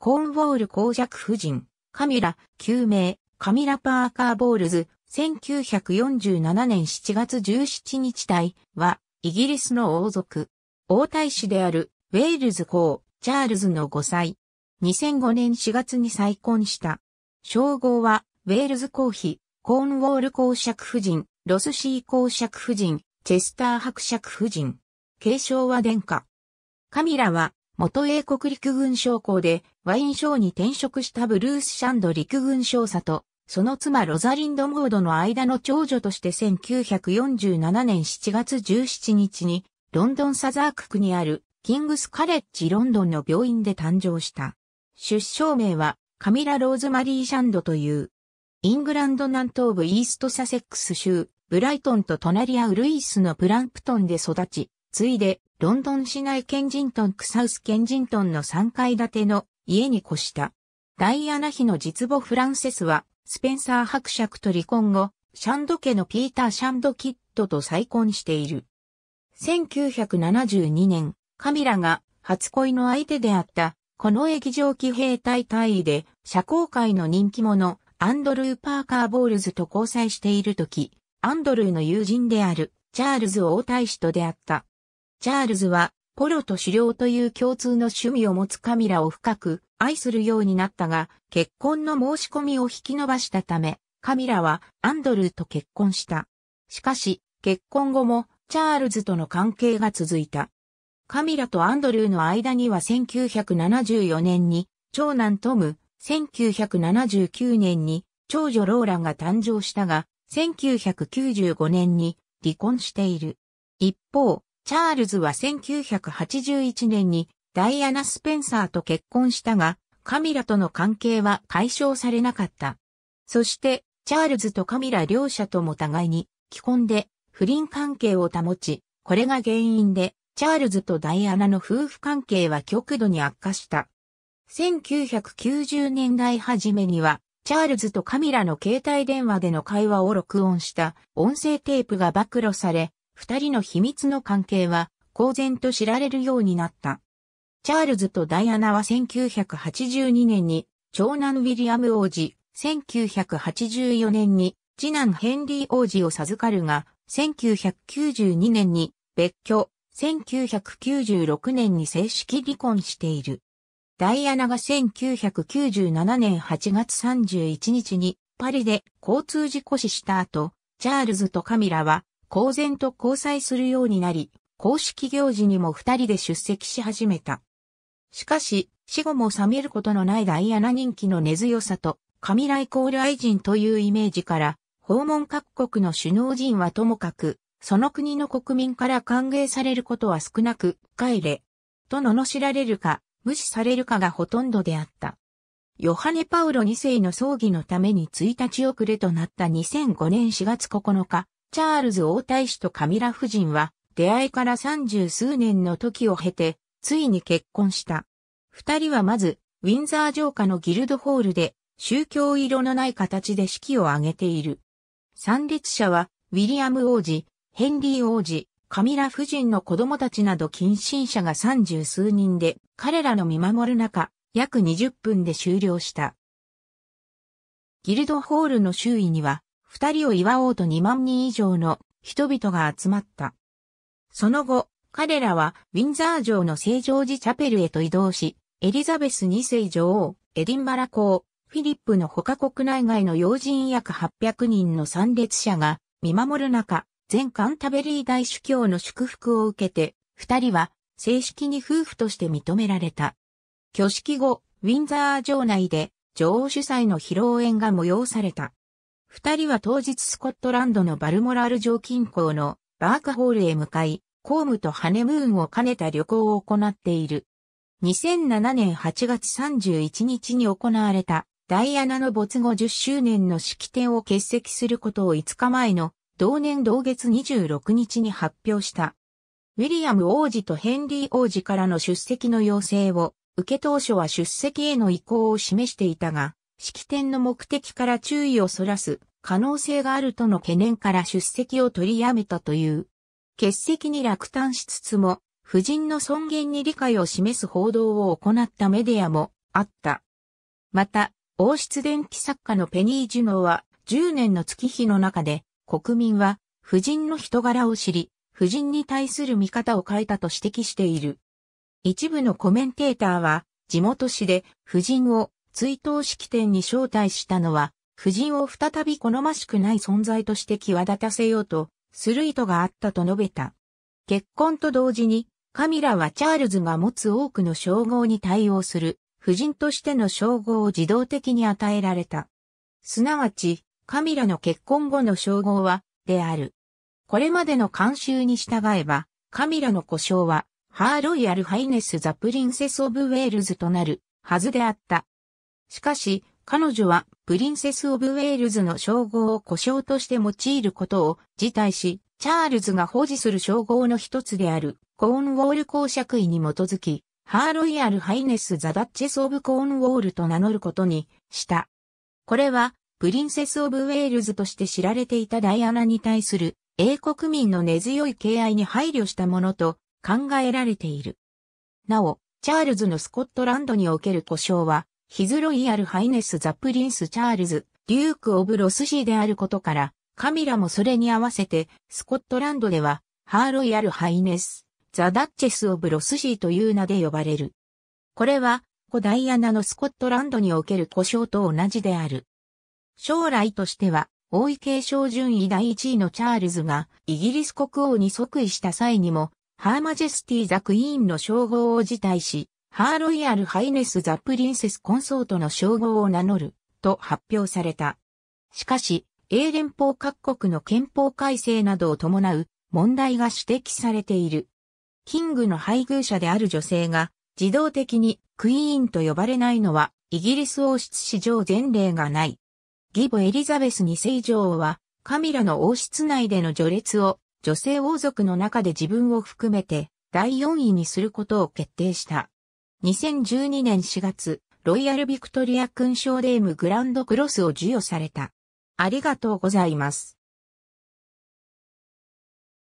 コーンウォール公爵夫人、カミラ、救命、カミラ・パーカー・ボールズ、1947年7月17日隊は、イギリスの王族、王太子である、ウェールズ公、チャールズの5歳。2005年4月に再婚した。称号は、ウェールズ公妃、コーンウォール公爵夫人、ロスシー公爵夫人、チェスター伯爵夫人。継承は殿下。カミラは、元英国陸軍将校で、ワイン賞に転職したブルース・シャンド陸軍少佐と、その妻ロザリンド・モードの間の長女として1947年7月17日に、ロンドンサザーク区にあるキングスカレッジロンドンの病院で誕生した。出生名はカミラ・ローズマリー・シャンドという。イングランド南東部イーストサセックス州、ブライトンと隣り合うルイスのプランプトンで育ち、ついでロンドン市内ケンジントンクサウスケンジントンの3階建ての家に越した。ダイアナ妃の実母フランセスは、スペンサー伯爵と離婚後、シャンド家のピーター・シャンド・キッドと再婚している。1972年、カミラが初恋の相手であった、この液状機兵隊隊位で、社交界の人気者、アンドルー・パーカー・ボールズと交際しているとき、アンドルーの友人である、チャールズ・王太子と出会った。チャールズは、ポロと狩猟という共通の趣味を持つカミラを深く愛するようになったが、結婚の申し込みを引き延ばしたため、カミラはアンドルーと結婚した。しかし、結婚後もチャールズとの関係が続いた。カミラとアンドルーの間には1974年に長男トム、1979年に長女ローランが誕生したが、1995年に離婚している。一方、チャールズは1981年にダイアナ・スペンサーと結婚したが、カミラとの関係は解消されなかった。そして、チャールズとカミラ両者とも互いに既婚で不倫関係を保ち、これが原因で、チャールズとダイアナの夫婦関係は極度に悪化した。1990年代初めには、チャールズとカミラの携帯電話での会話を録音した音声テープが暴露され、二人の秘密の関係は公然と知られるようになった。チャールズとダイアナは1982年に長男ウィリアム王子、1984年に次男ヘンリー王子を授かるが、1992年に別居、1996年に正式離婚している。ダイアナが1997年8月31日にパリで交通事故死した後、チャールズとカミラは公然と交際するようになり、公式行事にも二人で出席し始めた。しかし、死後も冷めることのないダイアナ人気の根強さと、コ来ル愛人というイメージから、訪問各国の首脳陣はともかく、その国の国民から歓迎されることは少なく、帰れ、と罵られるか、無視されるかがほとんどであった。ヨハネ・パウロ2世の葬儀のために1日遅れとなった2005年4月9日、チャールズ王太子とカミラ夫人は、出会いから三十数年の時を経て、ついに結婚した。二人はまず、ウィンザー城下のギルドホールで、宗教色のない形で式を挙げている。参列者は、ウィリアム王子、ヘンリー王子、カミラ夫人の子供たちなど近親者が三十数人で、彼らの見守る中、約20分で終了した。ギルドホールの周囲には、二人を祝おうと2万人以上の人々が集まった。その後、彼らはウィンザー城の聖ジョージチャペルへと移動し、エリザベス2世女王、エディンバラ公、フィリップの他国内外の要人約800人の参列者が見守る中、全カンタベリー大主教の祝福を受けて、二人は正式に夫婦として認められた。挙式後、ウィンザー城内で女王主催の披露宴が催された。二人は当日スコットランドのバルモラル城近郊のバークホールへ向かい、公務とハネムーンを兼ねた旅行を行っている。2007年8月31日に行われたダイアナの没後10周年の式典を欠席することを5日前の同年同月26日に発表した。ウィリアム王子とヘンリー王子からの出席の要請を受け当初は出席への意向を示していたが、式典の目的から注意をそらす可能性があるとの懸念から出席を取りやめたという。欠席に落胆しつつも、夫人の尊厳に理解を示す報道を行ったメディアもあった。また、王室伝記作家のペニー・ジュノーは、10年の月日の中で、国民は、夫人の人柄を知り、夫人に対する見方を変えたと指摘している。一部のコメンテーターは、地元紙で、夫人を追悼式典に招待したのは、夫人を再び好ましくない存在として際立たせようと、する意図があったと述べた。結婚と同時に、カミラはチャールズが持つ多くの称号に対応する、夫人としての称号を自動的に与えられた。すなわち、カミラの結婚後の称号は、である。これまでの慣習に従えば、カミラの故障は、ハーロイヤルハイネス・ザ・プリンセス・オブ・ウェールズとなるはずであった。しかし、彼女はプリンセス・オブ・ウェールズの称号を故障として用いることを辞退し、チャールズが保持する称号の一つであるコーンウォール公爵位に基づき、ハーロイアル・ハイネス・ザ・ダッチェス・オブ・コーンウォールと名乗ることにした。これは、プリンセス・オブ・ウェールズとして知られていたダイアナに対する英国民の根強い敬愛に配慮したものと考えられている。なお、チャールズのスコットランドにおける故障は、ヒズロイヤルハイネス・ザ・プリンス・チャールズ、デューク・オブ・ロスシーであることから、カミラもそれに合わせて、スコットランドでは、ハーロイヤル・ハイネス、ザ・ダッチェス・オブ・ロスシーという名で呼ばれる。これは、古ダイアナのスコットランドにおける故障と同じである。将来としては、王位継承順位第1位のチャールズが、イギリス国王に即位した際にも、ハーマジェスティ・ザ・クイーンの称号を辞退し、ハーロイヤル・ハイネス・ザ・プリンセス・コンソートの称号を名乗る、と発表された。しかし、英連邦各国の憲法改正などを伴う問題が指摘されている。キングの配偶者である女性が自動的にクイーンと呼ばれないのはイギリス王室史上前例がない。義母エリザベス2世女王はカミラの王室内での序列を女性王族の中で自分を含めて第4位にすることを決定した。2012年4月、ロイヤルビクトリア勲章デームグランドクロスを授与された。ありがとうございます。